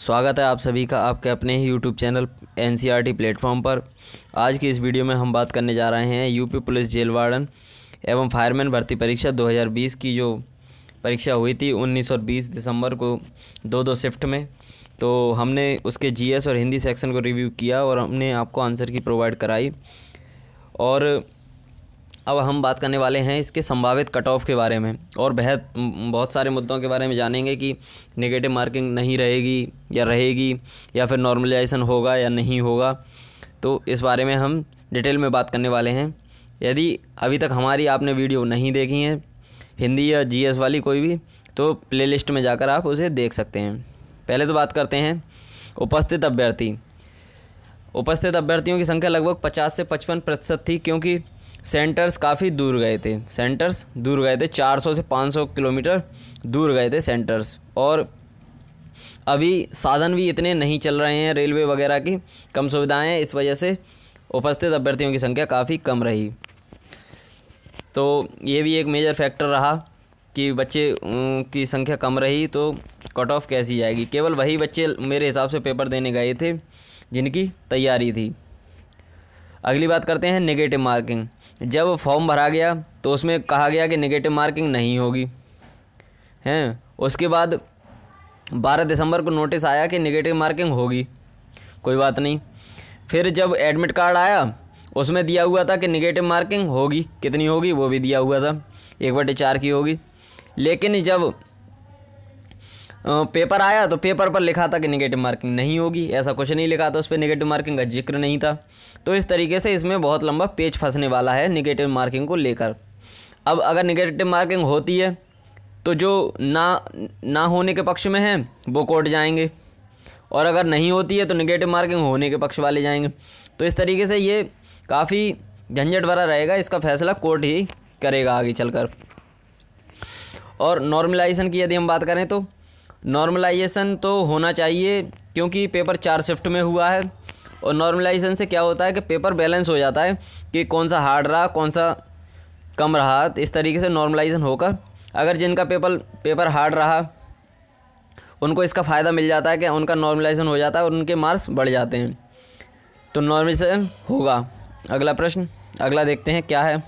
स्वागत है आप सभी का आपके अपने ही यूट्यूब चैनल एन प्लेटफॉर्म पर आज की इस वीडियो में हम बात करने जा रहे हैं यूपी पुलिस जेल वार्डन एवं फायरमैन भर्ती परीक्षा 2020 की जो परीक्षा हुई थी 19 और 20 दिसंबर को दो दो शिफ्ट में तो हमने उसके जीएस और हिंदी सेक्शन को रिव्यू किया और हमने आपको आंसर की प्रोवाइड कराई और अब हम बात करने वाले हैं इसके संभावित कट ऑफ के बारे में और बेहद बहुत सारे मुद्दों के बारे में जानेंगे कि नेगेटिव मार्किंग नहीं रहेगी या रहेगी या फिर नॉर्मलाइजेशन होगा या नहीं होगा तो इस बारे में हम डिटेल में बात करने वाले हैं यदि अभी तक हमारी आपने वीडियो नहीं देखी है हिंदी या जीएस वाली कोई भी तो प्लेलिस्ट में जाकर आप उसे देख सकते हैं पहले तो बात करते हैं उपस्थित अभ्यर्थी उपस्थित अभ्यर्थियों की संख्या लगभग 50 से 55 प्रतिशत थी क्योंकि सेंटर्स काफ़ी दूर गए थे सेंटर्स दूर गए थे 400 से 500 किलोमीटर दूर गए थे सेंटर्स और अभी साधन भी इतने नहीं चल रहे हैं रेलवे वगैरह की कम सुविधाएं इस वजह से उपस्थित अभ्यर्थियों की संख्या काफ़ी कम रही तो ये भी एक मेजर फैक्टर रहा कि बच्चे की संख्या कम रही तो कट ऑफ कैसी जाएगी केवल वही बच्चे मेरे हिसाब से पेपर देने गए थे जिनकी तैयारी थी अगली बात करते हैं नेगेटिव मार्किंग जब फॉर्म भरा गया तो उसमें कहा गया कि निगेटिव मार्किंग नहीं होगी हैं उसके बाद 12 दिसंबर को नोटिस आया कि निगेटिव मार्किंग होगी कोई बात नहीं फिर जब एडमिट कार्ड आया उसमें दिया हुआ था कि निगेटिव मार्किंग होगी कितनी होगी वो भी दिया हुआ था एक बटे चार की होगी लेकिन जब पेपर आया तो पेपर पर लिखा था कि निगेटिव मार्किंग नहीं होगी ऐसा कुछ नहीं लिखा था उस पर निगेटिव मार्किंग का जिक्र नहीं था तो इस तरीके से इसमें बहुत लंबा पेज फंसने वाला है निगेटिव मार्किंग को लेकर अब अगर निगेटिव मार्किंग होती है तो जो ना ना होने के पक्ष में हैं वो कोर्ट जाएंगे और अगर नहीं होती है तो निगेटिव मार्किंग होने के पक्ष वाले जाएंगे तो इस तरीके से ये काफ़ी झंझट भरा रहेगा इसका फैसला कोर्ट ही करेगा आगे चलकर और नॉर्मलाइजेशन की यदि हम बात करें तो नॉर्मलाइजेशन तो होना चाहिए क्योंकि पेपर चार शिफ्ट में हुआ है और नॉर्मलाइजेशन से क्या होता है कि पेपर बैलेंस हो जाता है कि कौन सा हार्ड रहा कौन सा कम रहा तो इस तरीके से नॉर्मलाइजेशन होकर अगर जिनका पेपर पेपर हार्ड रहा उनको इसका फ़ायदा मिल जाता है कि उनका नॉर्मलाइजेशन हो जाता है और उनके मार्क्स बढ़ जाते हैं तो नॉर्मलाइजेशन होगा अगला प्रश्न अगला देखते हैं क्या है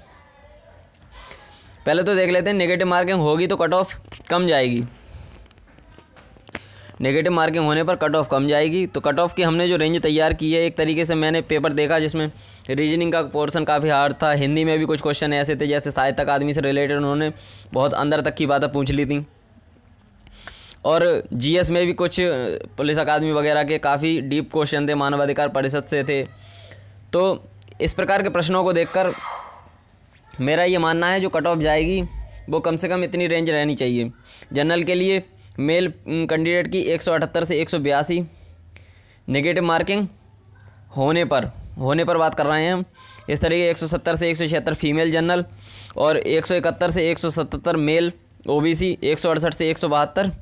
पहले तो देख लेते हैं नेगेटिव मार्किंग होगी तो कट ऑफ कम जाएगी नेगेटिव मार्किंग होने पर कट ऑफ कम जाएगी तो कट ऑफ की हमने जो रेंज तैयार की है एक तरीके से मैंने पेपर देखा जिसमें रीजनिंग का पोर्सन काफ़ी हार्ड था हिंदी में भी कुछ क्वेश्चन ऐसे थे जैसे साहित्य अकादमी से रिलेटेड उन्होंने बहुत अंदर तक की बातें पूछ ली थी और जीएस में भी कुछ पुलिस अकादमी वगैरह के काफ़ी डीप क्वेश्चन थे मानवाधिकार परिषद से थे तो इस प्रकार के प्रश्नों को देखकर मेरा ये मानना है जो कट ऑफ जाएगी वो कम से कम इतनी रेंज रहनी चाहिए जनरल के लिए मेल कैंडिडेट की एक सौ अठहत्तर से एक सौ बयासी नेगेटिव मार्किंग होने पर होने पर बात कर रहे हैं हम इस तरीके 170 से एक फीमेल जनरल और 171 से 177 मेल ओबीसी 168 से एक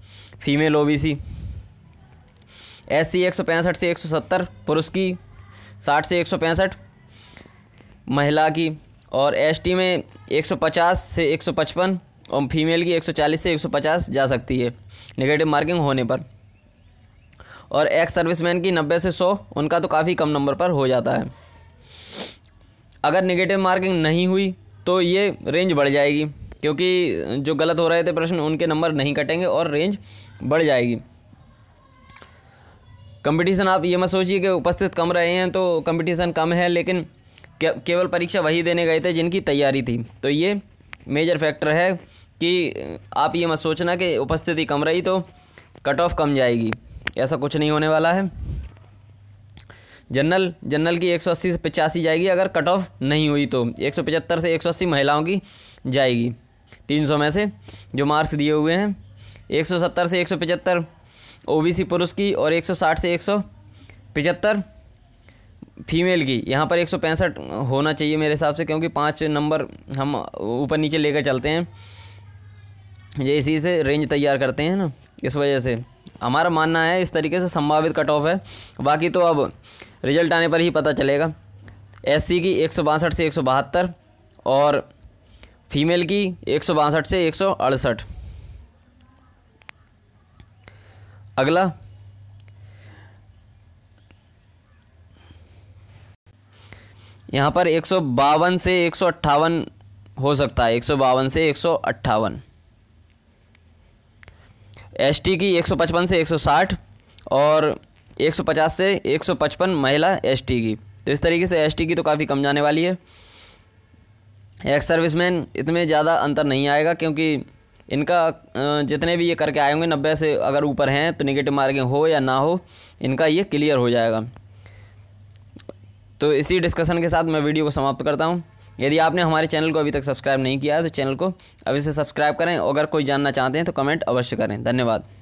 फीमेल ओबीसी एससी 165 से 170 पुरुष की 60 से एक महिला की और एसटी में 150 से 155 और फीमेल की 140 से 150 जा सकती है नेगेटिव मार्किंग होने पर और एक्स सर्विसमैन की नब्बे से सौ उनका तो काफ़ी कम नंबर पर हो जाता है अगर निगेटिव मार्किंग नहीं हुई तो ये रेंज बढ़ जाएगी क्योंकि जो गलत हो रहे थे प्रश्न उनके नंबर नहीं कटेंगे और रेंज बढ़ जाएगी कंपटीशन आप ये मत सोचिए कि उपस्थित कम रहे हैं तो कंपटीशन कम है लेकिन केवल परीक्षा वही देने गए थे जिनकी तैयारी थी तो ये मेजर फैक्टर है कि आप ये मत सोचना कि उपस्थिति कम रही तो कट ऑफ कम जाएगी ऐसा कुछ नहीं होने वाला है जनरल जनरल की 180 से पचासी जाएगी अगर कट ऑफ नहीं हुई तो 175 से 180 महिलाओं की जाएगी 300 में से जो मार्क्स दिए हुए हैं 170 से 175 ओबीसी पुरुष की और 160 से 175 फीमेल की यहाँ पर एक होना चाहिए मेरे हिसाब से क्योंकि पाँच नंबर हम ऊपर नीचे लेकर चलते हैं ये इसी से रेंज तैयार करते हैं ना इस वजह से हमारा मानना है इस तरीके से संभावित कट ऑफ है बाकी तो अब रिजल्ट आने पर ही पता चलेगा एस की एक से एक और फीमेल की एक से एक अगला यहाँ पर एक से एक हो सकता है एक से एक एसटी की 155 से 160 और 150 से 155 महिला एसटी की तो इस तरीके से एसटी की तो काफ़ी कम जाने वाली है एक्स सर्विसमैन इतने ज़्यादा अंतर नहीं आएगा क्योंकि इनका जितने भी ये करके आए होंगे नब्बे से अगर ऊपर हैं तो निगेटिव मार्किंग हो या ना हो इनका ये क्लियर हो जाएगा तो इसी डिस्कशन के साथ मैं वीडियो को समाप्त करता हूँ यदि आपने हमारे चैनल को अभी तक सब्सक्राइब नहीं किया है तो चैनल को अभी से सब्सक्राइब करें अगर कोई जानना चाहते हैं तो कमेंट अवश्य करें धन्यवाद